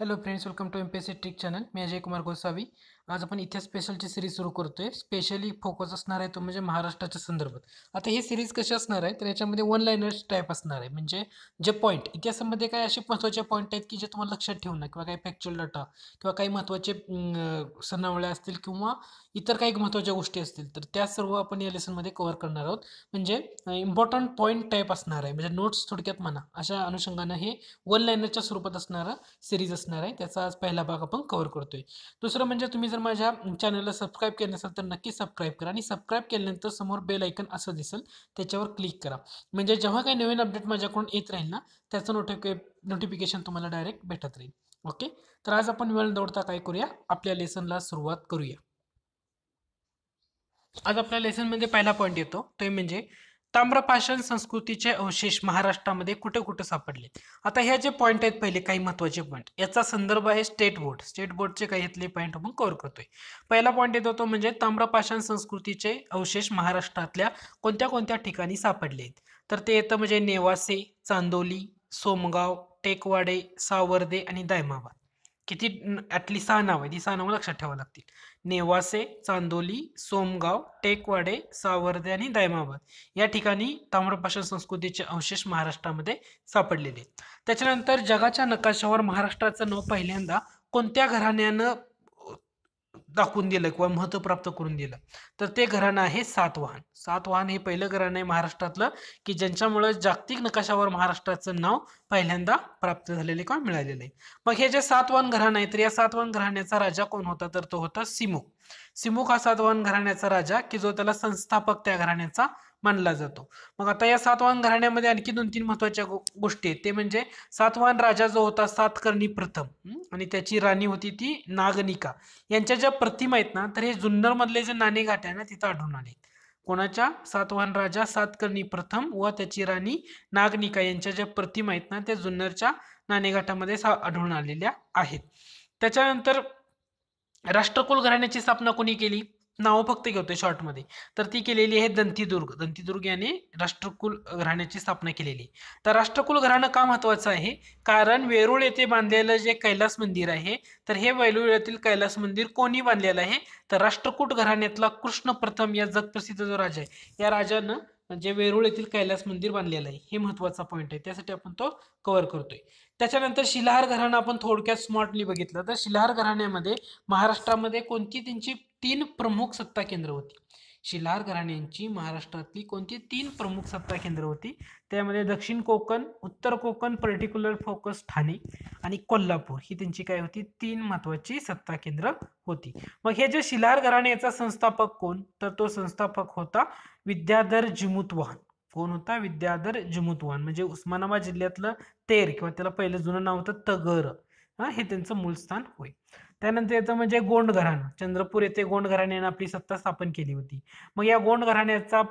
hello friends welcome to M P trick channel मी अजय कुमार गोसावी आज आपण इथे स्पेशलची सिरीज सुरू करतोय स्पेशली फोकस असणार आहे तो म्हणजे महाराष्ट्राच्या संदर्भात आता ही सिरीज कशी असणार आहे तर याच्यामध्ये वन लाईनर्स टाईप असणार आहे म्हणजे जे पॉईंट इतिहासामध्ये काही असे महत्त्वाचे पॉईंट आहेत की जे तुम्हाला लक्षात ठेवणं किंवा काही फॅक्च्युअल डाटा किंवा काही महत्त्वाचे सणावळ्या असतील किंवा इतर काही महत्त्वाच्या गोष्टी असतील तर त्या सर्व आपण या लेसनमध्ये कव्हर करणार आहोत म्हणजे इम्पॉर्टंट पॉईंट टाईप असणार आहे म्हणजे नोट्स थोडक्यात म्हणा अशा अनुषंगानं हे वन लाईनरच्या स्वरूपात असणारा सिरीज असणार आहे त्याचा आज पहिला भाग आपण कव्हर करतोय दुसरं म्हणजे तुम्ही जर माझ्या चॅनलला सबस्क्राईब केलं नसेल तर नक्की सबस्क्राईब करा आणि सबस्क्राईब केल्यानंतर समोर बेल ऐकन असं दिसेल त्याच्यावर क्लिक करा म्हणजे जेव्हा काही नवीन अपडेट माझ्याकडून येत राहील ना त्याचं नोटिफिके नोटिफिकेशन तुम्हाला डायरेक्ट भेटत राहील ओके तर आज आपण वेळ दौडता काय करूया आपल्या लेसनला सुरुवात करूया आज आपल्या लेसनमध्ये म्हणजे पहिला पॉईंट येतो ते म्हणजे ताम्रपाषाण संस्कृतीचे अवशेष महाराष्ट्रामध्ये कुठे कुठे सापडले आता ह्या जे पॉईंट आहेत पहिले काही महत्वाचे पॉईंट याचा संदर्भ आहे स्टेट बोर्ड स्टेट बोर्डचे काही इथले पॉईंट आपण कव्हर करतोय पहिला पॉईंट येतो तो म्हणजे ताम्रपाषाण संस्कृतीचे अवशेष महाराष्ट्रातल्या कोणत्या कोणत्या ठिकाणी सापडले आहेत तर ते येतं म्हणजे नेवासे चांदोली सोमगाव टेकवाडे सावर्दे आणि दायमाबाद किती ॲटली सहा नाव आहेत ही सहा नावं लक्षात ठेवावं लागतील नेवासे चांदोली सोमगाव टेकवाडे सावर्दे आणि दायमाबाद या ठिकाणी ताम्रपाषाण संस्कृतीचे अवशेष महाराष्ट्रामध्ये सापडलेले त्याच्यानंतर जगाच्या नकाशावर महाराष्ट्राचं नाव पहिल्यांदा कोणत्या घराण्यानं दाखवून दिलं किंवा महत्त्व प्राप्त करून दिलं तर ते घराणं आहे सातवाहन सातवाहन हे पहिलं घराणं आहे महाराष्ट्रातलं की ज्यांच्यामुळे जागतिक नकाशावर महाराष्ट्राचं नाव पहिल्यांदा प्राप्त झालेले किंवा मिळालेलं आहे मग हे जे सातवाहन घराणं आहे तर या सातवाहन घराण्याचा राजा कोण होता तर तो होता सिमुख सिमुख हा सातवाहन घराण्याचा राजा की जो त्याला संस्थापक त्या घराण्याचा मानला जातो मग आता या सातवाहन घराण्यामध्ये आणखी दोन तीन महत्वाच्या गोष्टी आहेत ते म्हणजे सातवाहन राजा जो होता सातकर्णी प्रथम आणि त्याची राणी होती ती नागनिका यांच्या ज्या प्रतिमा आहेत ना तर हे जुन्नर मधले जे नाणे आहे ना तिथं आढळून आले कोणाच्या सातवाहन राजा सातकर्णी प्रथम व त्याची राणी नागनिका यांच्या ज्या प्रतिमा आहेत ना त्या जुन्नरच्या नाणेघाटामध्ये आढळून आलेल्या आहेत त्याच्यानंतर राष्ट्रकुल घराण्याची स्थापना कोणी केली नावं फक्त घेतोय शॉर्टमध्ये तर ती केलेली आहे दंतीदुर्ग दंतीदुर्ग याने राष्ट्रकुल घराण्याची स्थापना केलेली तर राष्ट्रकुल घराणं का महत्वाचं आहे कारण वेरूळ येथे बांधलेलं जे कैलास मंदिर आहे तर हे वेरूळ येथील कैलास मंदिर कोणी बांधलेलं आहे तर राष्ट्रकूट घराण्यातला कृष्ण प्रथम या जगप्रसिद्ध जो राजा आहे या राजानं जे वेरूळ येथील कैलास मंदिर बांधलेलं आहे हे महत्वाचा पॉईंट आहे त्यासाठी आपण तो कव्हर करतोय त्याच्यानंतर शिलाहार घराणं आपण थोडक्यात स्मॉर्टली बघितलं तर शिलाहार घराण्यामध्ये महाराष्ट्रामध्ये कोणती त्यांची तीन प्रमुख सत्ता केंद्र होती शिलाहार घराण्यांची महाराष्ट्रातली कोणती तीन प्रमुख सत्ता केंद्र होती त्यामध्ये दक्षिण कोकण उत्तर कोकण पर्टिक्युलर फोकस ठाणे आणि कोल्हापूर ही त्यांची काय होती तीन महत्वाची सत्ता केंद्र होती मग हे जे शिलाहार घराण्याचा संस्थापक कोण तर तो संस्थापक होता विद्याधर जिमुतवाहन कोण होता विद्याधर जमुतवान म्हणजे उस्मानाबाद जिल्ह्यातलं तेर किंवा त्याला पहिलं जुनं नाव होतं तगर हे त्यांचं मूळ स्थान होय त्यानंतर येतं म्हणजे गोंड घराणं चंद्रपूर येथे गोंड घराण्याने आपली सत्ता स्थापन केली होती मग या गोंड घराण्याचा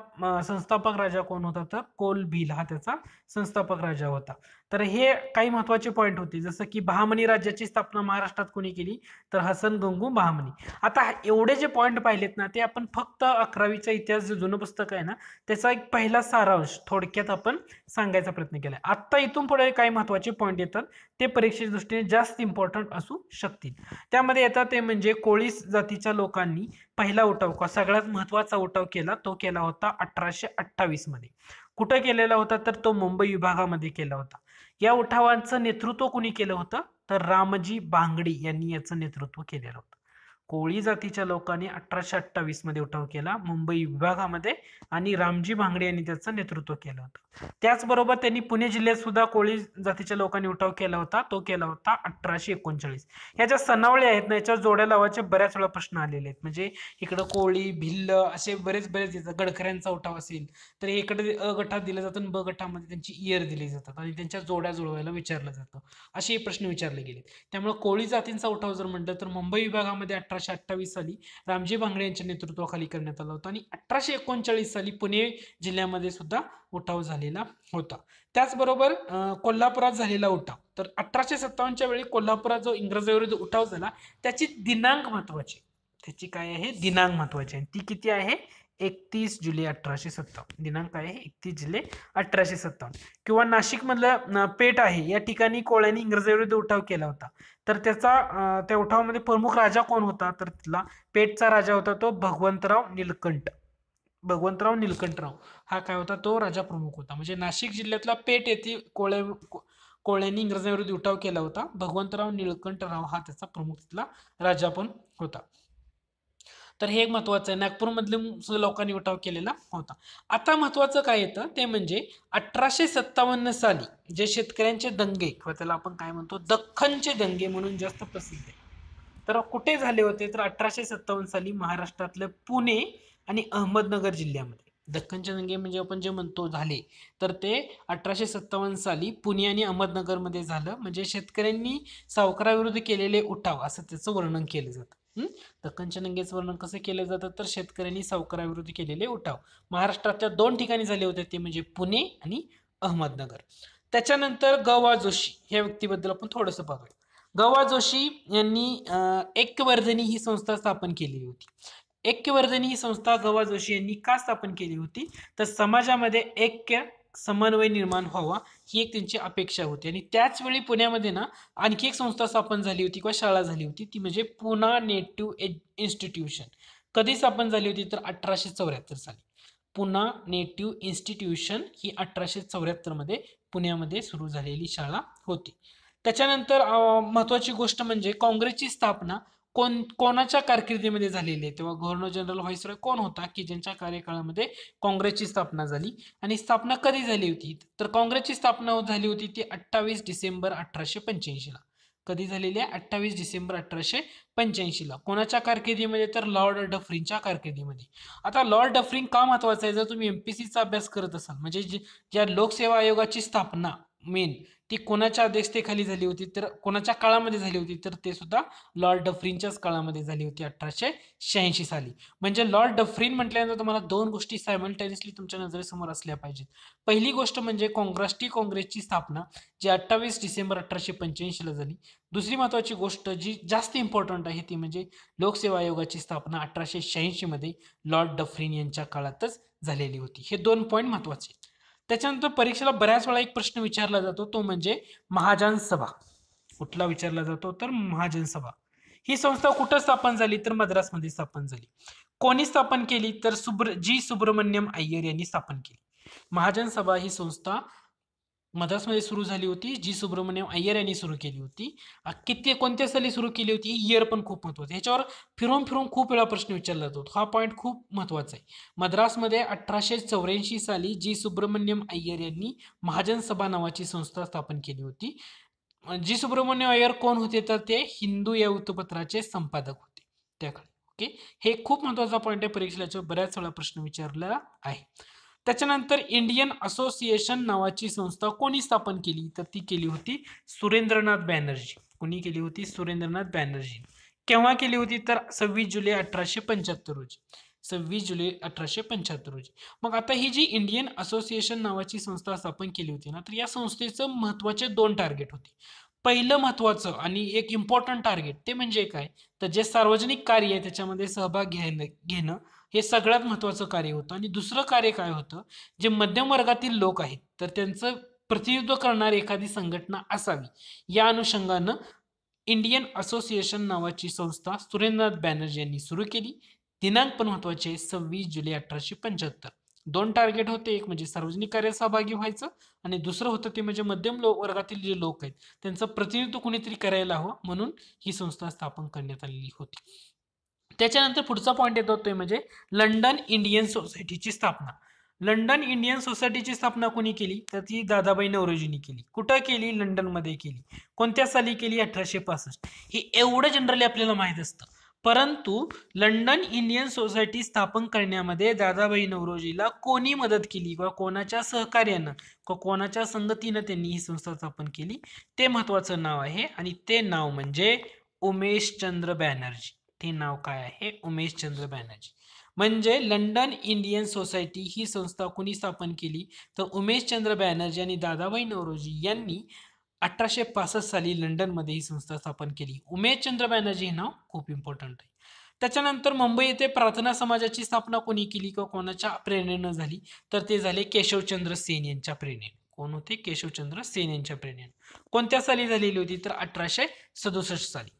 संस्थापक राजा कोण होता तर कोल भील हा त्याचा संस्थापक राजा होता तर हे काही महत्वाचे पॉईंट होते जसं की बहामनी राज्याची स्थापना महाराष्ट्रात कोणी केली तर हसन गंगू बहामनी आता एवढे जे पॉईंट पाहिलेत ना ते आपण फक्त अकरावीचा इतिहास जे जुनं पुस्तक आहे ना त्याचा एक पहिला सारांश थोडक्यात आपण सांगायचा प्रयत्न केला आत्ता इथून पुढे काही महत्वाचे पॉईंट येतात ते परीक्षेच्या दृष्टीने जास्त इम्पॉर्टंट असू शकतील त्यामध्ये येतात ते म्हणजे कोळीस जातीच्या लोकांनी पहिला उठाव का सगळ्यात महत्वाचा उठाव केला तो केला होता अठराशे अठ्ठावीसमध्ये कुठं केलेला होता तर तो मुंबई विभागामध्ये केला होता या उठावांचं नेतृत्व कुणी केलं होतं तर रामजी बांगडी यांनी याचं नेतृत्व केलेलं होतं कोळी जातीच्या लोकांनी अठराशे अठ्ठावीसमध्ये उठाव केला मुंबई विभागामध्ये आणि रामजी भांगडे यांनी त्याचं नेतृत्व केलं होतं त्याचबरोबर त्यांनी पुणे जिल्ह्यात सुद्धा कोळी जातीच्या लोकांनी उठाव केला होता तो केला होता अठराशे एकोणचाळीस ह्या ज्या सणावळ्या आहेत ना याच्या जोड्या लावाचे बऱ्याच वेळा प्रश्न आलेले आहेत म्हणजे इकडं कोळी भिल्ल असे बरेच बरेच गडकऱ्यांचा उठाव असेल तर इकडे अ गटात दिला जातो आणि ब गटामध्ये त्यांची इयर दिली जातात आणि त्यांच्या जोड्या जुळवायला विचारलं जातं असे प्रश्न विचारले गेले त्यामुळे कोळी जातींचा उठाव जर म्हटलं तर मुंबई विभागामध्ये अठरा अठराशे अठ्ठावीस साली रामजी भांगडे यांच्या नेतृत्वाखाली करण्यात आला होता आणि अठराशे एकोणचाळीस साली पुणे जिल्ह्यामध्ये सुद्धा उठाव झालेला होता त्याचबरोबर कोल्हापुरात झालेला उठाव तर अठराशे सत्तावन्नच्या वेळी कोल्हापुरात जो इंग्रजाविरुद्ध उठाव झाला त्याची दिनांक महत्वाची त्याची काय आहे दिनांक महत्वाची आहे ती किती आहे एकतीस जुलै अठराशे सत्तावन्न दिनांक आहे एकतीस जुलै अठराशे सत्तावन्न किंवा नाशिकमधलं पेठ आहे या ठिकाणी कोळ्यांनी इंग्रजाविरुद्ध उठाव केला होता तर त्याचा त्या उठावामध्ये प्रमुख राजा कोण होता तर तिथला पेठचा राजा होता तो भगवंतराव निलकंठ भगवंतराव निलकंठराव हा काय होता तो राजा प्रमुख होता म्हणजे नाशिक जिल्ह्यातला पेठ येथे कोळ्या कोळ्यांनी इंग्रजांविरुद्ध उठाव केला होता भगवंतराव निळकंठराव हा त्याचा प्रमुख तिथला राजा पण होता तर हे एक महत्त्वाचं आहे नागपूरमधले लोकांनी उठाव केलेला होता आता महत्त्वाचं काय येतं ते म्हणजे अठराशे सत्तावन्न साली जे शेतकऱ्यांचे दंगे किंवा त्याला आपण काय म्हणतो दख्खनचे दंगे म्हणून जास्त प्रसिद्ध आहे तर कुठे झाले होते तर अठराशे सत्तावन्न साली महाराष्ट्रातलं पुणे आणि अहमदनगर जिल्ह्यामध्ये दख्खनचे दंगे म्हणजे आपण जे म्हणतो झाले तर ते अठराशे सत्तावन्न साली पुणे आणि अहमदनगरमध्ये झालं म्हणजे शेतकऱ्यांनी सावकाराविरुद्ध केलेले उठाव असं त्याचं वर्णन केलं जातं दक्खनच्या नंगेचं वर्णन कसं केलं जातं तर शेतकऱ्यांनी सावकाराविरुद्ध केलेले उठाव महाराष्ट्रातल्या दोन ठिकाणी झाले होते ते म्हणजे पुणे आणि अहमदनगर त्याच्यानंतर गवा जोशी या व्यक्तीबद्दल आपण थोडंसं बघूया गवा जोशी यांनी ऐक्यवर्धनी ही संस्था स्थापन केलेली होती ऐक्यवर्धनी ही संस्था गवा जोशी यांनी का स्थापन केली होती तर समाजामध्ये ऐक्य समन्वय निर्माण व्हावा ही एक त्यांची अपेक्षा होती आणि त्याचवेळी पुण्यामध्ये ना आणखी एक संस्था स्थापन झाली होती किंवा शाळा झाली होती ती म्हणजे पुना नेटिव्ह एज इन्स्टिट्यूशन कधी स्थापन झाली होती तर अठराशे चौऱ्याहत्तर साली पुना नेटिव्ह इन्स्टिट्यूशन ही अठराशे चौऱ्याहत्तरमध्ये पुण्यामध्ये सुरू झालेली शाळा होती त्याच्यानंतर महत्त्वाची गोष्ट म्हणजे काँग्रेसची स्थापना कोण कोणाच्या कारकिर्दीमध्ये झालेली आहे तेव्हा गव्हर्नर जनरल रॉय कोण होता की ज्यांच्या कार्यकाळामध्ये काँग्रेसची स्थापना झाली आणि स्थापना कधी झाली होती तर काँग्रेसची स्थापना झाली होती ती अठ्ठावीस डिसेंबर अठराशे पंच्याऐंशीला कधी झालेली आहे अठ्ठावीस डिसेंबर अठराशे पंच्याऐंशीला कोणाच्या कारकिर्दीमध्ये तर लॉर्ड डफरिंगच्या कारकिर्दीमध्ये आता लॉर्ड डफरिंग का महत्वाचं आहे जर तुम्ही एम पी सीचा अभ्यास करत असाल म्हणजे ज्या लोकसेवा आयोगाची स्थापना मेन ती कोणाच्या अध्यक्षतेखाली झाली होती तर कोणाच्या काळामध्ये झाली होती तर ते सुद्धा लॉर्ड डफरीनच्याच काळामध्ये झाली होती अठराशे शहाऐंशी साली म्हणजे लॉर्ड डफरीन म्हटल्यानंतर तुम्हाला दोन गोष्टी सायमल्टेनियसली तुमच्या नजरेसमोर असल्या पाहिजेत पहिली गोष्ट म्हणजे टी काँग्रेसची स्थापना जी अठ्ठावीस डिसेंबर अठराशे पंच्याऐंशीला झाली दुसरी महत्वाची गोष्ट जी जास्त इम्पॉर्टंट आहे ती म्हणजे लोकसेवा आयोगाची स्थापना अठराशे शहाऐंशीमध्ये लॉर्ड डफरीन यांच्या काळातच झालेली होती हे दोन पॉईंट महत्वाचे त्याच्यानंतर परीक्षेला बऱ्याच वेळा एक प्रश्न विचारला जातो तो म्हणजे महाजन सभा कुठला विचारला जातो तर महाजन सभा ही संस्था कुठं स्थापन झाली तर मद्रासमध्ये स्थापन झाली कोणी स्थापन केली तर सुब्र जी सुब्रमण्यम अय्यर यांनी स्थापन केली महाजन सभा ही संस्था मद्रासमध्ये सुरू झाली होती जी सुब्रमण्यम अय्यर यांनी सुरू केली होती किती कोणत्या साली सुरू केली होती इयर पण खूप महत्वाचं याच्यावर फिरून फिरून खूप वेळा प्रश्न विचारला जातो हा पॉईंट खूप महत्वाचा आहे मद्रासमध्ये अठराशे चौऱ्याऐंशी साली जी सुब्रमण्यम अय्यर यांनी महाजन सभा नावाची संस्था स्थापन केली होती जी सुब्रमण्यम अय्यर कोण होते तर ते हिंदू या वृत्तपत्राचे संपादक होते त्याकडे ओके हे खूप महत्वाचा पॉईंट आहे परीक्षेला बऱ्याच वेळा प्रश्न विचारला आहे त्याच्यानंतर इंडियन असोसिएशन नावाची संस्था कोणी स्थापन केली तर ती केली होती सुरेंद्रनाथ बॅनर्जी कोणी केली होती सुरेंद्रनाथ बॅनर्जी केव्हा केली होती तर सव्वीस जुलै अठराशे पंच्याहत्तर रोजी सव्वीस जुलै अठराशे पंच्याहत्तर रोजी मग आता ही जी इंडियन असोसिएशन नावाची संस्था स्थापन केली होती ना तर या संस्थेचं महत्वाचे दोन टार्गेट होते पहिलं महत्वाचं आणि एक इम्पॉर्टंट टार्गेट ते म्हणजे काय तर जे सार्वजनिक कार्य आहे त्याच्यामध्ये सहभाग घेणं घेणं हे सगळ्यात महत्त्वाचं कार्य होतं आणि दुसरं कार्य काय होतं जे मध्यम वर्गातील लोक आहेत तर त्यांचं प्रतिनिधित्व करणारी एखादी संघटना असावी या अनुषंगानं इंडियन असोसिएशन नावाची संस्था सुरेंद्रनाथ बॅनर्जी यांनी सुरू केली दिनांक पण महत्वाचे सव्वीस जुलै अठराशे पंच्याहत्तर दोन टार्गेट होते एक म्हणजे सार्वजनिक कार्यात सहभागी व्हायचं आणि दुसरं होतं ते म्हणजे मध्यम लो वर्गातील जे लोक आहेत त्यांचं प्रतिनिधित्व कुणीतरी करायला हवं म्हणून ही संस्था स्थापन करण्यात आलेली होती त्याच्यानंतर पुढचा पॉईंट येतो तो म्हणजे लंडन इंडियन सोसायटीची स्थापना लंडन इंडियन सोसायटीची स्थापना कोणी केली तर ती दादाबाई नवरोजींनी केली कुठं केली लंडनमध्ये केली कोणत्या साली केली अठराशे पासष्ट हे एवढं जनरली आपल्याला माहीत असतं परंतु लंडन इंडियन सोसायटी स्थापन करण्यामध्ये दादाबाई नवरोजीला कोणी मदत केली किंवा कोणाच्या सहकार्यानं किंवा कोणाच्या संगतीनं त्यांनी ही संस्था स्थापन केली ते महत्वाचं नाव आहे आणि ते नाव म्हणजे उमेशचंद्र बॅनर्जी ते नाव काय आहे उमेश चंद्र बॅनर्जी म्हणजे लंडन इंडियन सोसायटी ही संस्था कोणी स्थापन केली तर उमेश चंद्र बॅनर्जी आणि दादाबाई नवरोजी यांनी अठराशे पासष्ट साली लंडनमध्ये ही संस्था स्थापन केली उमेश चंद्र बॅनर्जी हे नाव खूप इम्पॉर्टंट आहे त्याच्यानंतर मुंबई येथे प्रार्थना समाजाची स्थापना कोणी केली किंवा कोणाच्या प्रेरणेनं झाली तर ते झाले केशवचंद्र सेन यांच्या प्रेरणेने कोण होते केशवचंद्र सेन यांच्या प्रेरणेने कोणत्या साली झालेली होती तर अठराशे सदुसष्ट साली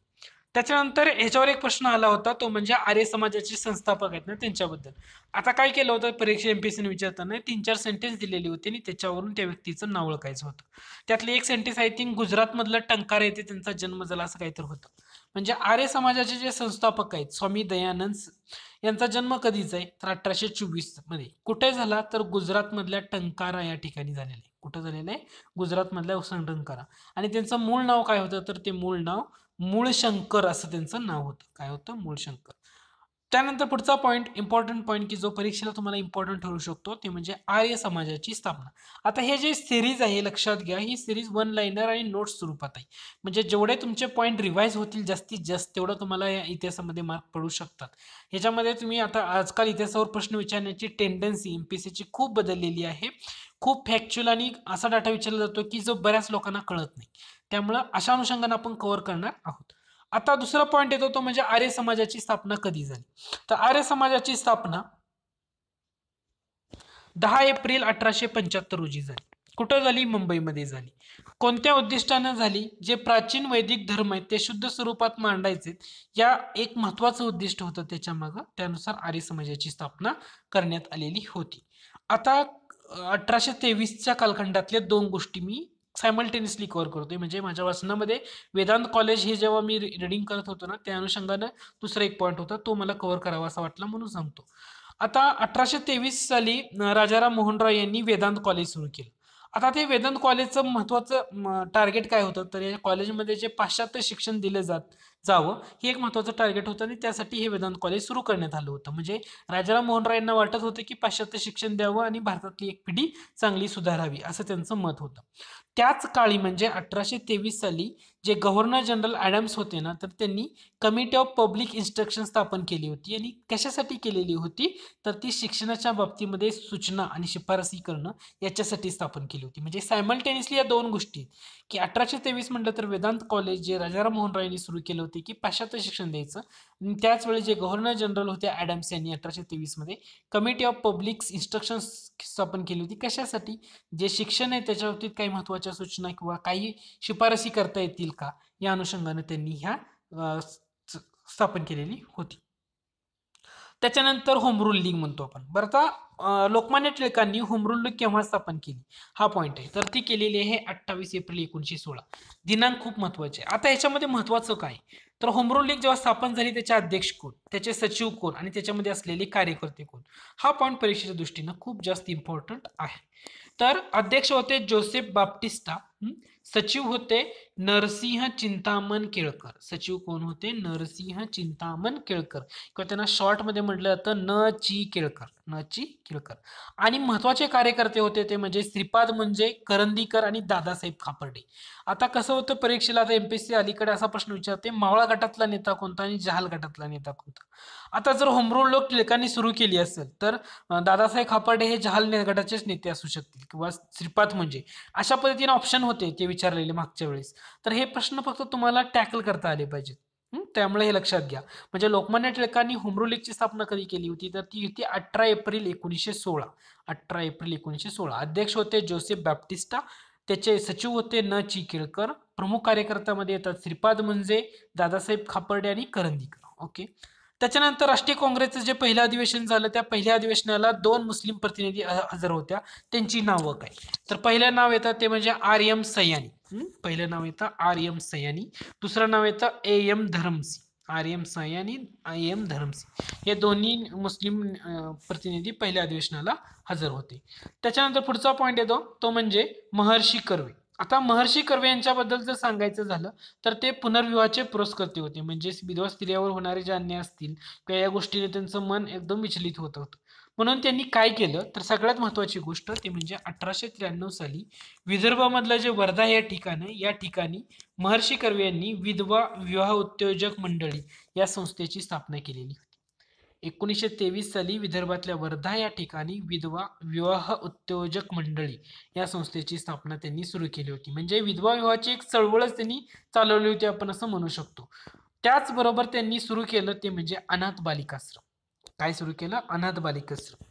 त्याच्यानंतर ह्याच्यावर एक प्रश्न आला होता तो म्हणजे आर्य समाजाचे संस्थापक आहेत ना त्यांच्याबद्दल आता काय केलं होतं परीक्षा सीने विचारताना तीन चार सेंटेन्स दिलेली होती आणि त्याच्यावरून त्या व्यक्तीचं नाव ओळखायचं होतं त्यातले एक सेंटेन्स आहे थिंक गुजरातमधलं टंकार येथे त्यांचा जन्म झाला असं काहीतरी होतं म्हणजे आर्य समाजाचे जे संस्थापक आहेत स्वामी दयानंद यांचा जन्म कधीच आहे तर अठराशे चोवीस मध्ये कुठे झाला तर गुजरातमधल्या टंकारा या ठिकाणी झालेला आहे कुठं झालेलं आहे गुजरातमधल्या टंकारा आणि त्यांचं मूळ नाव काय होतं तर ते मूळ नाव मूळशंकर असं त्यांचं नाव होतं काय होतं मूळशंकर त्यानंतर पुढचा पॉईंट इम्पॉर्टंट पॉईंट की जो परीक्षेला तुम्हाला इम्पॉर्टंट ठरू शकतो ते म्हणजे आर्य समाजाची स्थापना आता हे जे सिरीज आहे लक्षात घ्या ही सिरीज वन लाईनर आणि नोट्स स्वरूपात आहे म्हणजे जेवढे तुमचे पॉईंट रिवाईज होतील जास्तीत जास्त तेवढं तुम्हाला या इतिहासामध्ये मार्क पडू शकतात ह्याच्यामध्ये तुम्ही आता आजकाल इतिहासावर प्रश्न विचारण्याची टेंडन्सी एम पी सीची खूप बदललेली आहे खूप फॅक्च्युअल आणि असा डाटा विचारला जातो की जो बऱ्याच लोकांना कळत नाही त्यामुळं अशा अनुषंगाने आपण कव्हर करणार आहोत आता दुसरा पॉईंट येतो तो म्हणजे आर्य समाजाची स्थापना कधी झाली तर आर्य समाजाची स्थापना दहा एप्रिल अठराशे पंच्याहत्तर रोजी झाली कुठं झाली मुंबईमध्ये झाली कोणत्या उद्दिष्टानं झाली जे प्राचीन वैदिक धर्म आहेत ते शुद्ध स्वरूपात मांडायचे या एक महत्वाचं उद्दिष्ट होतं त्याच्या मागं त्यानुसार आर्य समाजाची स्थापना करण्यात आलेली होती आता अठराशे तेवीसच्या कालखंडातल्या दोन गोष्टी मी सायमल्टेनियसली कव्हर करतोय म्हणजे माझ्या वाचनामध्ये वेदांत कॉलेज हे जेव्हा मी रिडिंग करत होतो ना त्या अनुषंगानं दुसरा एक पॉईंट होता तो मला कव्हर करावा असा वाटला म्हणून सांगतो आता अठराशे तेवीस साली राजाराम मोहनराव यांनी वेदांत कॉलेज सुरू केलं आता ते वेदांत कॉलेजचं महत्वाचं टार्गेट काय होतं तर या कॉलेजमध्ये जे पाश्चात्य शिक्षण दिलं जात जावं हे एक महत्त्वाचं टार्गेट होतं आणि त्यासाठी हे वेदांत कॉलेज सुरू करण्यात आलं होतं म्हणजे राजाराम राय यांना वाटत होतं की पाश्चात्य शिक्षण द्यावं आणि भारतातली एक पिढी चांगली सुधारावी असं त्यांचं मत होतं त्याच काळी म्हणजे अठराशे तेवीस साली जे गव्हर्नर जनरल ॲडम्स होते ना तर त्यांनी कमिटी ऑफ पब्लिक इन्स्ट्रक्शन स्थापन केली होती आणि कशासाठी केलेली होती तर ती शिक्षणाच्या बाबतीमध्ये सूचना आणि शिफारसी करणं याच्यासाठी स्थापन केली होती म्हणजे सायमल्टेनियसली या दोन गोष्टी की अठराशे तेवीस म्हटलं तर वेदांत कॉलेज जे राजाराम मोहन यांनी सुरू केलं की पाश्चात्य शिक्षण द्यायचं त्याच वेळी जे गव्हर्नर जनरल होते ॲडम्स यांनी अठराशे तेवीसमध्ये कमिटी ऑफ पब्लिक इन्स्ट्रक्शन स्थापन केली होती कशासाठी जे शिक्षण आहे त्याच्या बाबतीत काही महत्त्वाच्या सूचना किंवा काही शिफारसी करता येतील का या अनुषंगाने त्यांनी ह्या स्थापन केलेली होती त्याच्यानंतर होमरूल लीग म्हणतो आपण बरं का लोकमान्य टिळकांनी होमरूल लीग केव्हा स्थापन केली हा पॉईंट आहे तर ती केलेली आहे अठ्ठावीस एप्रिल एकोणीशे सोळा दिनांक खूप महत्वाचे आहे आता याच्यामध्ये महत्वाचं काय तर होम रूल लीग जेव्हा स्थापन झाली त्याचे अध्यक्ष कोण त्याचे सचिव कोण आणि त्याच्यामध्ये असलेले कार्यकर्ते कोण हा पॉईंट परीक्षेच्या दृष्टीनं खूप जास्त इम्पॉर्टंट आहे तर अध्यक्ष होते जोसेफ बाप्टिस्टा सचिव होते नरसिंह चिंतामन केळकर सचिव कोण होते नरसिंह चिंतामण केळकर किंवा त्यांना शॉर्टमध्ये म्हटलं जातं न ची केळकर न ची केळकर आणि महत्वाचे कार्यकर्ते होते ते म्हणजे श्रीपाद मुंजे करंदीकर आणि दादासाहेब खापर्डे आता कसं होतं परीक्षेला आता एमपीएससी अलीकडे असा प्रश्न विचारते मावळा गटातला नेता कोणता आणि जहाल गटातला नेता कोणता आता जर होमरूल लोक टिळकांनी सुरू केली असेल तर दादासाहेब खापर्डे हे जहाल गटाचेच नेते असू शकतील किंवा श्रीपाद म्हणजे अशा पद्धतीने ऑप्शन होते ते विचारलेले मागच्या वेळेस तर हे प्रश्न फक्त तुम्हाला टॅकल करता आले पाहिजेत त्यामुळे हे लक्षात घ्या म्हणजे लोकमान्य टिळकांनी होमरू लीगची स्थापना कधी केली होती तर ती होती अठरा एप्रिल एकोणीसशे सोळा अठरा एप्रिल एकोणीसशे सोळा अध्यक्ष होते जोसेफ बॅप्टिस्टा त्याचे सचिव होते न केळकर प्रमुख कार्यकर्त्यामध्ये येतात श्रीपाद मुंजे दादासाहेब खापर्डे आणि करंदीकर ओके त्याच्यानंतर राष्ट्रीय काँग्रेसचं जे पहिलं अधिवेशन झालं त्या पहिल्या अधिवेशनाला दोन मुस्लिम प्रतिनिधी हजर होत्या त्यांची नावं काय तर पहिलं नाव येतं ते म्हणजे आर एम सयानी पहिलं नाव येतं आर एम सयानी दुसरं नाव येतं ए एम धरमसिंग आर्यम एम साई आणि आय एम धरमसिंग हे दोन्ही मुस्लिम प्रतिनिधी पहिल्या अधिवेशनाला हजर होते त्याच्यानंतर पुढचा पॉईंट येतो तो म्हणजे महर्षी कर्वे आता महर्षी कर्वे यांच्याबद्दल जर सांगायचं झालं तर ते पुनर्विवाहाचे पुरस्कर्ते होते म्हणजे विधवा स्त्रियावर होणारे जे अन्याय असतील किंवा या गोष्टीने त्यांचं मन एकदम विचलित होत होतं म्हणून त्यांनी काय केलं तर सगळ्यात महत्त्वाची गोष्ट ते म्हणजे अठराशे त्र्याण्णव साली विदर्भामधलं जे वर्धा या ठिकाण या ठिकाणी महर्षी कर्वे यांनी विधवा विवाह उद्योजक मंडळी या संस्थेची स्थापना केलेली होती एकोणीसशे तेवीस साली विदर्भातल्या वर्धा या ठिकाणी विधवा विवाह उद्योजक मंडळी या संस्थेची स्थापना त्यांनी सुरू केली होती म्हणजे विधवा विवाहाची एक चळवळच त्यांनी चालवली होती आपण असं म्हणू शकतो त्याचबरोबर त्यांनी सुरू केलं ते म्हणजे अनाथ बालिकाश्रम काय सुरू केलं अनाथ बालिकाश्रम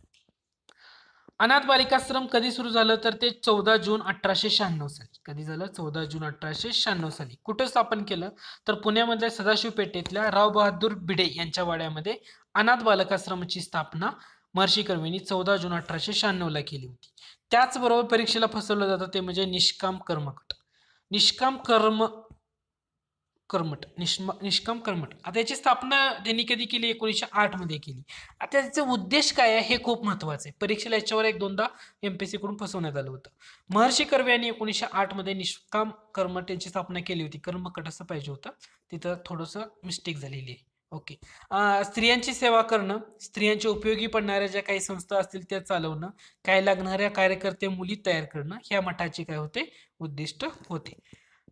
अनाथ बालिकाश्रम कधी सुरू झालं तर ते चौदा जून अठराशे शहाण्णव साली कधी झालं चौदा जून अठराशे शहाण्णव साली कुठं स्थापन केलं तर पुण्यामधल्या सदाशिव पेठेतल्या राव बहादूर भिडे यांच्या वाड्यामध्ये अनाथ बालकाश्रमाची स्थापना महर्षी कर्मिनी चौदा जून अठराशे ला केली होती त्याचबरोबर परीक्षेला फसवलं जातं ते म्हणजे निष्काम कर्मकट निष्काम कर्म कर्मठ निष्म निष्काम कर्मठ आता याची स्थापना त्यांनी कधी केली एकोणीसशे आठमध्ये केली आता त्याचा उद्देश काय आहे हे खूप महत्त्वाचं आहे परीक्षेला याच्यावर एक दोनदा एम पी कडून फसवण्यात आलं होतं महर्षी कर्वे यांनी एकोणीसशे आठमध्ये निष्काम कर्मठ यांची स्थापना केली होती कर्मकट असं पाहिजे होतं तिथं थोडंसं मिस्टेक झालेली आहे ओके स्त्रियांची सेवा करणं स्त्रियांच्या उपयोगी पडणाऱ्या ज्या काही संस्था असतील त्या चालवणं काय लागणाऱ्या कार्यकर्ते मुली तयार करणं ह्या मठाचे काय होते उद्दिष्ट होते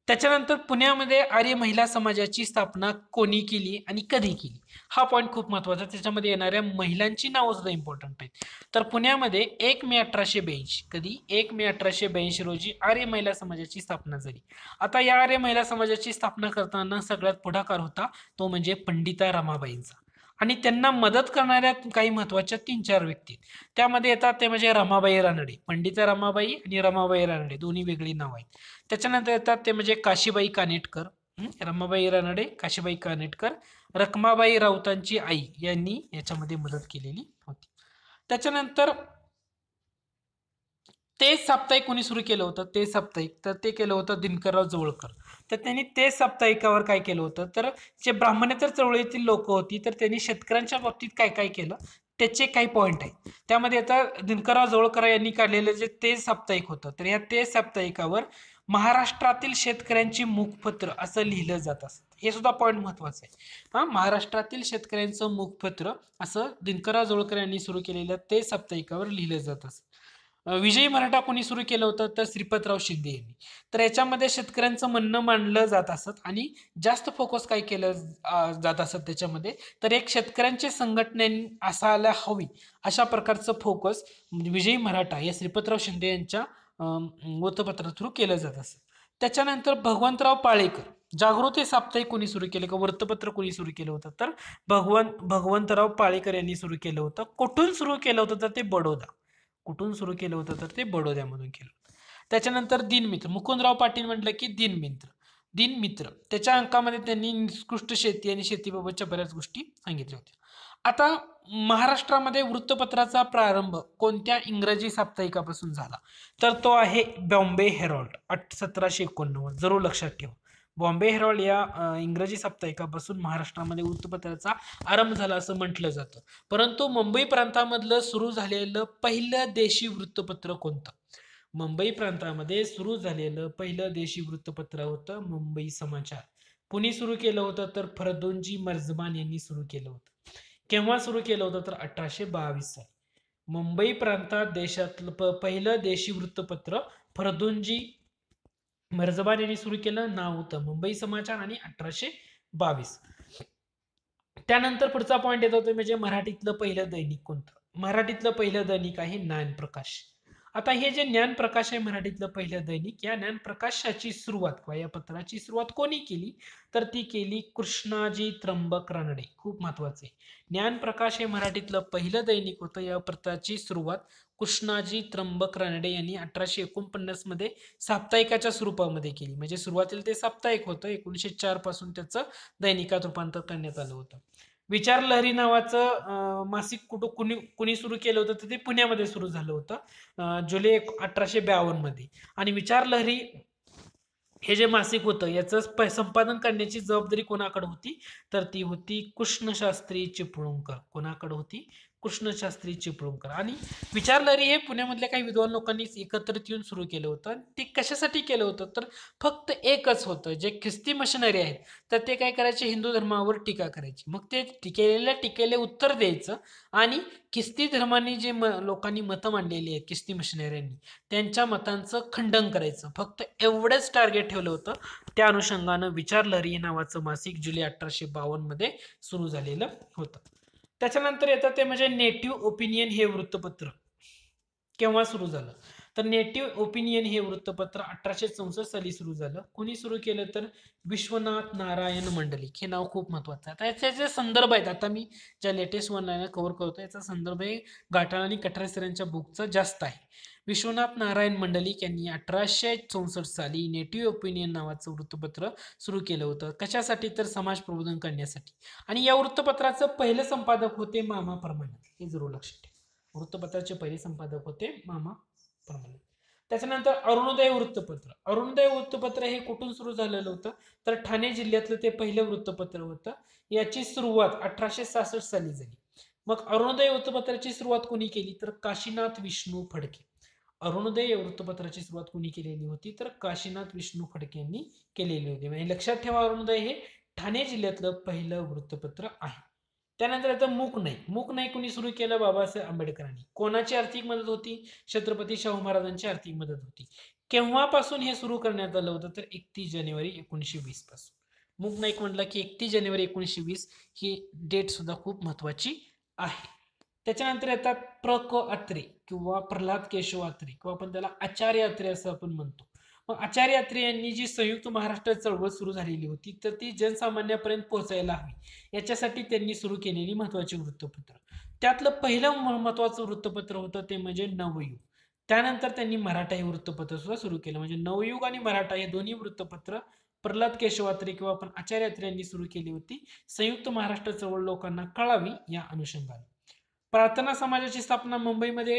त्याच्यानंतर पुण्यामध्ये आर्य महिला समाजाची स्थापना कोणी केली आणि कधी केली हा पॉईंट खूप महत्वाचा त्याच्यामध्ये येणाऱ्या महिलांची नावं सुद्धा इम्पॉर्टंट आहेत तर पुण्यामध्ये एक मे अठराशे ब्याऐंशी कधी एक मे अठराशे ब्याऐंशी रोजी आर्य महिला समाजाची स्थापना झाली आता या आर्य महिला समाजाची स्थापना करताना सगळ्यात पुढाकार होता तो म्हणजे पंडिता रमाबाईंचा आणि त्यांना मदत करणाऱ्या काही महत्वाच्या तीन चार व्यक्ती त्यामध्ये येतात ते म्हणजे रमाबाई रानडे पंडिता रमाबाई आणि रमाबाई रानडे दोन्ही वेगळी नाव आहेत त्याच्यानंतर येतात ते म्हणजे काशीबाई कानेटकर रमाबाई रानडे काशीबाई कानेटकर रखमाबाई राऊतांची आई यांनी याच्यामध्ये मदत केलेली होती त्याच्यानंतर ते साप्ताहिक कोणी सुरू केलं होतं ते साप्ताहिक तर ते केलं होतं दिनकरराव जवळकर तर त्यांनी ते साप्ताहिकावर काय केलं होतं तर जे ब्राह्मणेतर चळवळीतील लोक होती तर त्यांनी शेतकऱ्यांच्या बाबतीत काय काय केलं त्याचे काही पॉईंट आहेत त्यामध्ये आता दिनकरराव जवळकर यांनी काढलेलं जे ते साप्ताहिक होतं तर या ते साप्ताहिकावर महाराष्ट्रातील शेतकऱ्यांची मुखपत्र असं लिहिलं जात असत हे सुद्धा पॉईंट महत्वाचं आहे हा महाराष्ट्रातील शेतकऱ्यांचं मुखपत्र असं दिनकरा जोळकर यांनी सुरू केलेलं ते साप्ताहिकावर लिहिलं जात असत विजयी मराठा कोणी सुरू केलं होतं तर श्रीपतराव शिंदे यांनी तर याच्यामध्ये शेतकऱ्यांचं म्हणणं मांडलं जात असत आणि जास्त फोकस काय केलं जात असत त्याच्यामध्ये तर एक शेतकऱ्यांचे संघटनेने असायला हवी अशा प्रकारचं फोकस म्हणजे विजयी मराठा या श्रीपतराव शिंदे यांच्या वृत्तपत्र थ्रू केलं जात असत त्याच्यानंतर भगवंतराव पाळेकर जागृती साप्ताहिक कोणी सुरू केलं का वृत्तपत्र कोणी सुरू केलं होतं तर भगवंत भगवंतराव पाळेकर यांनी सुरू केलं होतं कुठून सुरू केलं होतं तर ते बडोदा कुठून सुरू केलं होतं तर ते बडोद्यामधून केलं त्याच्यानंतर दिनमित्र मुकुंदराव पाटील म्हटलं की दिनमित्र दिनमित्र त्याच्या अंकामध्ये त्यांनी निकृष्ट शेती आणि शेतीबाबतच्या बऱ्याच गोष्टी सांगितल्या होत्या आता महाराष्ट्रामध्ये वृत्तपत्राचा प्रारंभ कोणत्या इंग्रजी साप्ताहिकापासून झाला तर तो आहे बॉम्बे हेरॉल्ड अठ सतराशे एकोणनव्वद जरूर लक्षात ठेवा बॉम्बे हेरॉल्ड या इंग्रजी साप्ताहिकापासून महाराष्ट्रामध्ये वृत्तपत्राचा आरंभ झाला असं म्हटलं जातं परंतु मुंबई प्रांतामधलं सुरू झालेलं पहिलं देशी वृत्तपत्र कोणतं मुंबई प्रांतामध्ये सुरू झालेलं पहिलं देशी वृत्तपत्र होतं मुंबई समाचार कुणी सुरू केलं होतं तर फरदोनजी मर्जमान यांनी सुरू केलं होतं केव्हा सुरू केलं होतं तर अठराशे बावीस साली मुंबई प्रांतात देशातलं पहिलं देशी वृत्तपत्र फरदुंजी मर्जबान यांनी सुरू केलं नाव होतं मुंबई समाचार आणि अठराशे बावीस त्यानंतर पुढचा पॉईंट येतो म्हणजे मराठीतलं पहिलं दैनिक कोणतं मराठीतलं पहिलं दैनिक आहे प्रकाश आता हे जे ज्ञानप्रकाश आहे मराठीतलं पहिलं दैनिक या ज्ञानप्रकाशाची सुरुवात किंवा या पत्राची सुरुवात कोणी केली तर ती केली कृष्णाजी त्र्यंबक रानडे खूप महत्वाचे ज्ञानप्रकाश हे मराठीतलं पहिलं दैनिक होतं या पत्राची सुरुवात कृष्णाजी त्र्यंबक रानडे यांनी अठराशे एकोणपन्नास मध्ये साप्ताहिकाच्या स्वरूपामध्ये केली म्हणजे सुरुवातीला ते साप्ताहिक होतं एकोणीसशे चार पासून त्याचं दैनिकात रूपांतर करण्यात आलं होतं विचार लहरी नावाचं मासिक कुठं कुणी कुणी सुरू केलं होतं तर ते पुण्यामध्ये सुरू झालं होतं जुलै अठराशे ब्यावन्न मध्ये आणि विचार लहरी हे जे मासिक होतं याचं संपादन करण्याची जबाबदारी कोणाकडे होती तर ती होती कृष्णशास्त्री चिपळूणकर कोणाकडं होती कृष्णशास्त्री चिपळूणकर आणि विचारलरी हे पुण्यामधल्या काही विद्वान लोकांनी एकत्रित येऊन सुरू केलं होतं आणि ते कशासाठी केलं होतं तर फक्त एकच होतं जे ख्रिस्ती मशनरी आहेत तर ते काय करायचे हिंदू धर्मावर टीका करायची मग ते टिकेलेल्या टीकेले उत्तर द्यायचं आणि ख्रिस्ती धर्माने जे म लोकांनी मतं मांडलेली आहेत ख्रिस्ती मशनऱ्यांनी त्यांच्या मतांचं खंडन करायचं फक्त एवढंच टार्गेट ठेवलं होतं त्या अनुषंगानं विचारलहरी नावाचं मासिक जुलै अठराशे बावन्नमध्ये सुरू झालेलं होतं त्याच्यानंतर येतं ते म्हणजे नेटिव्ह ओपिनियन हे वृत्तपत्र केव्हा सुरू झालं तर नेटिव्ह ओपिनियन हे वृत्तपत्र अठराशे चौसष्ट साली सुरू झालं कोणी सुरू केलं तर विश्वनाथ नारायण मंडलिक हे नाव खूप महत्वाचं आहे याचे जे संदर्भ आहेत आता मी ज्या लेटेस्ट वन कव्हर करतो याचा संदर्भ हे गाठाळ आणि कठारे सरांच्या बुकचा जास्त आहे विश्वनाथ नारायण मंडलिक यांनी अठराशे चौसष्ट साली नेटिव्ह ओपिनियन नावाचं वृत्तपत्र सुरू केलं होतं कशासाठी तर समाज प्रबोधन करण्यासाठी आणि या वृत्तपत्राचं पहिलं संपादक होते मामा परमानंद हे जरूर लक्षात ठेवा वृत्तपत्राचे पहिले संपादक होते मामा परमानंद त्याच्यानंतर अरुणोदय वृत्तपत्र अरुणोदय वृत्तपत्र हे कुठून सुरू झालेलं होतं तर ठाणे जिल्ह्यातलं ते पहिलं वृत्तपत्र होतं याची सुरुवात अठराशे सासष्ट साली झाली मग अरुणोदय वृत्तपत्राची सुरुवात कोणी केली तर काशीनाथ विष्णू फडके अरुणोदय वृत्तपत्राची सुरुवात कोणी केलेली होती तर काशीनाथ विष्णू खडके यांनी केलेली होती म्हणजे लक्षात ठेवा अरुणोदय हे ठाणे जिल्ह्यातलं पहिलं वृत्तपत्र आहे त्यानंतर आता मूक नाही मूक नाही कोणी सुरू केलं बाबासाहेब आंबेडकरांनी कोणाची आर्थिक मदत होती छत्रपती शाहू महाराजांची आर्थिक मदत होती केव्हापासून हे सुरू करण्यात आलं होतं तर एकतीस जानेवारी एकोणीसशे वीस पासून मूक नाईक म्हटलं की एकतीस जानेवारी एकोणीसशे वीस ही डेट सुद्धा खूप महत्वाची आहे त्याच्यानंतर येतात प्र क अत्रे किंवा प्रल्हाद केशव अत्रे किंवा आपण त्याला आचार्य अत्रे असं आपण म्हणतो मग आचार्य अत्रे यांनी जी संयुक्त महाराष्ट्र चळवळ सुरू झालेली होती तर ती जनसामान्यापर्यंत पोहोचायला हवी याच्यासाठी त्यांनी सुरू केलेली महत्वाची वृत्तपत्र त्यातलं पहिलं महत्वाचं वृत्तपत्र होतं ते म्हणजे नवयुग त्यानंतर त्यांनी मराठा हे वृत्तपत्र सुद्धा सुरू केलं म्हणजे नवयुग आणि मराठा हे दोन्ही वृत्तपत्र प्रल्हाद केशवात्रे किंवा आपण आचार्य अत्रे यांनी सुरू केली होती संयुक्त महाराष्ट्र चळवळ लोकांना कळावी या अनुषंगाने प्रार्थना समाजाची स्थापना मुंबईमध्ये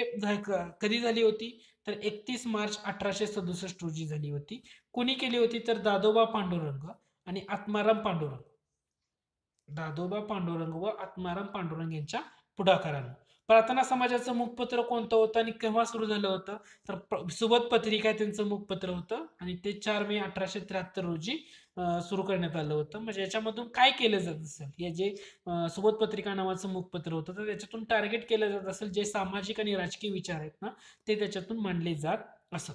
कधी झाली होती तर एकतीस मार्च अठराशे सदुसष्ट रोजी झाली होती कोणी केली होती तर दादोबा पांडुरंग आणि आत्माराम पांडुरंग दादोबा पांडुरंग व आत्माराम पांडुरंग यांच्या पुढाकारानं प्रार्थना समाजाचं मुखपत्र कोणतं होतं आणि केव्हा सुरू झालं होतं तर सुबोध पत्रिका त्यांचं मुखपत्र होतं आणि ते चार मे अठराशे त्र्याहत्तर रोजी सुरू करण्यात आलं होतं म्हणजे याच्यामधून काय केलं जात असेल या जे सुबोध पत्रिका नावाचं मुखपत्र होतं तर त्याच्यातून टार्गेट केलं जात असेल जे सामाजिक आणि राजकीय विचार आहेत ना ते त्याच्यातून मांडले जात असत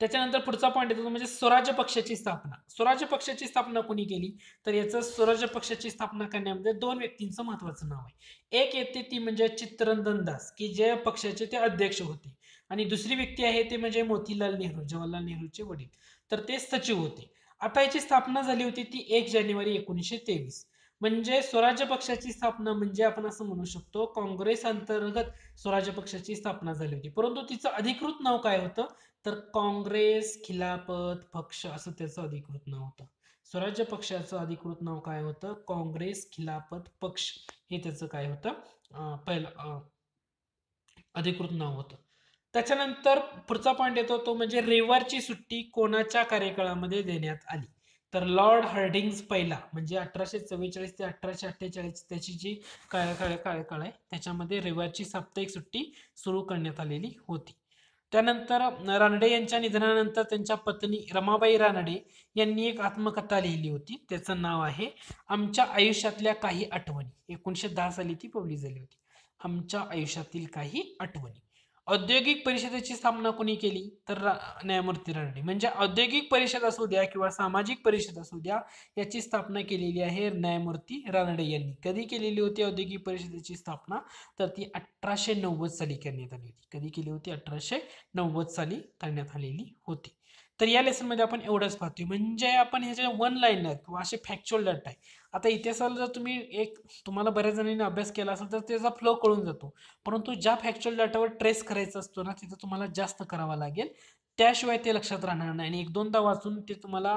त्याच्यानंतर पुढचा पॉईंट येतो म्हणजे स्वराज्य पक्षाची स्थापना स्वराज्य पक्षाची स्थापना कोणी केली तर याचं स्वराज्य पक्षाची स्थापना करण्यामध्ये दोन व्यक्तींचं महत्वाचं नाव आहे एक येते ती म्हणजे चित्तरंजन दास की जे पक्षाचे ते अध्यक्ष होते आणि दुसरी व्यक्ती आहे ते म्हणजे मोतीलाल नेहरू जवाहरलाल नेहरूचे वडील तर ते सचिव होते आता याची स्थापना झाली होती ती एक जानेवारी एकोणीसशे तेवीस म्हणजे स्वराज्य पक्षाची स्थापना म्हणजे आपण असं म्हणू शकतो काँग्रेस अंतर्गत स्वराज्य पक्षाची स्थापना झाली होती परंतु तिचं अधिकृत नाव काय होतं तर काँग्रेस खिलापत पक्ष असं त्याचं अधिकृत नाव होतं स्वराज्य पक्षाचं अधिकृत नाव काय होतं काँग्रेस खिलापत पक्ष हे त्याचं काय होतं पहिलं अधिकृत नाव होतं त्याच्यानंतर पुढचा पॉईंट येतो तो म्हणजे रविवारची सुट्टी कोणाच्या कार्यकाळामध्ये देण्यात आली तर लॉर्ड हर्डिंग्स पहिला म्हणजे अठराशे चव्वेचाळीस ते अठराशे अठ्ठेचाळीस त्याची जी कार्यकाळ कार्यकाळ आहे त्याच्यामध्ये रविवारची साप्ताहिक सुट्टी सुरू करण्यात आलेली होती त्यानंतर रानडे यांच्या निधनानंतर त्यांच्या पत्नी रमाबाई रानडे यांनी एक आत्मकथा लिहिली होती त्याचं नाव आहे आमच्या आयुष्यातल्या काही आठवणी एकोणीशे दहा साली ती पब्लिश झाली होती आमच्या आयुष्यातील काही आठवणी औद्योगिक परिषदेची स्थापना कोणी केली तर न्यायमूर्ती रानडे म्हणजे औद्योगिक परिषद असू द्या किंवा सामाजिक परिषद असू द्या याची स्थापना केलेली आहे न्यायमूर्ती रानडे यांनी कधी केलेली होती औद्योगिक परिषदेची स्थापना तर ती अठराशे नव्वद साली करण्यात आली होती कधी केली होती अठराशे नव्वद साली करण्यात आलेली होती तर या लेसनमध्ये आपण एवढंच पाहतोय म्हणजे आपण ह्याच्या वन आहेत किंवा असे फॅक्च्युअल डाटा आहे आता इतिहासाला जर तुम्ही एक तुम्हाला बऱ्याच जणांनी अभ्यास केला असेल तर त्याचा फ्लो कळून जातो परंतु ज्या फॅक्च्युअल डाटावर ट्रेस करायचा असतो ना तिथं तुम्हाला जास्त करावा लागेल त्याशिवाय ते लक्षात राहणार नाही आणि एक दोनदा वाचून ते तुम्हाला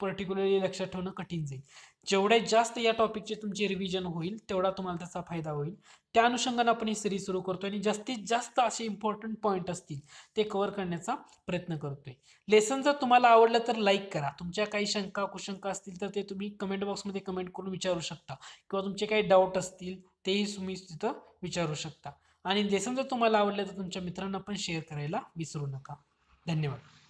पर्टिक्युलरली लक्षात ठेवणं कठीण जाईल जेवढे जास्त या टॉपिकचे तुमचे रिव्हिजन होईल तेवढा तुम्हाला त्याचा फायदा होईल त्या अनुषंगाने आपण ही सिरीज सुरू करतो आणि जास्तीत जास्त असे इम्पॉर्टंट पॉईंट असतील ते कव्हर करण्याचा प्रयत्न करतोय लेसन जर तुम्हाला आवडलं तर लाईक करा तुमच्या काही शंका कुशंका असतील तर ते तुम्ही कमेंट बॉक्समध्ये कमेंट करून विचारू शकता किंवा तुमचे काही डाऊट असतील तेही तुम्ही तिथं विचारू शकता आणि लेसन जर तुम्हाला आवडलं तर तुमच्या मित्रांना पण शेअर करायला विसरू नका धन्यवाद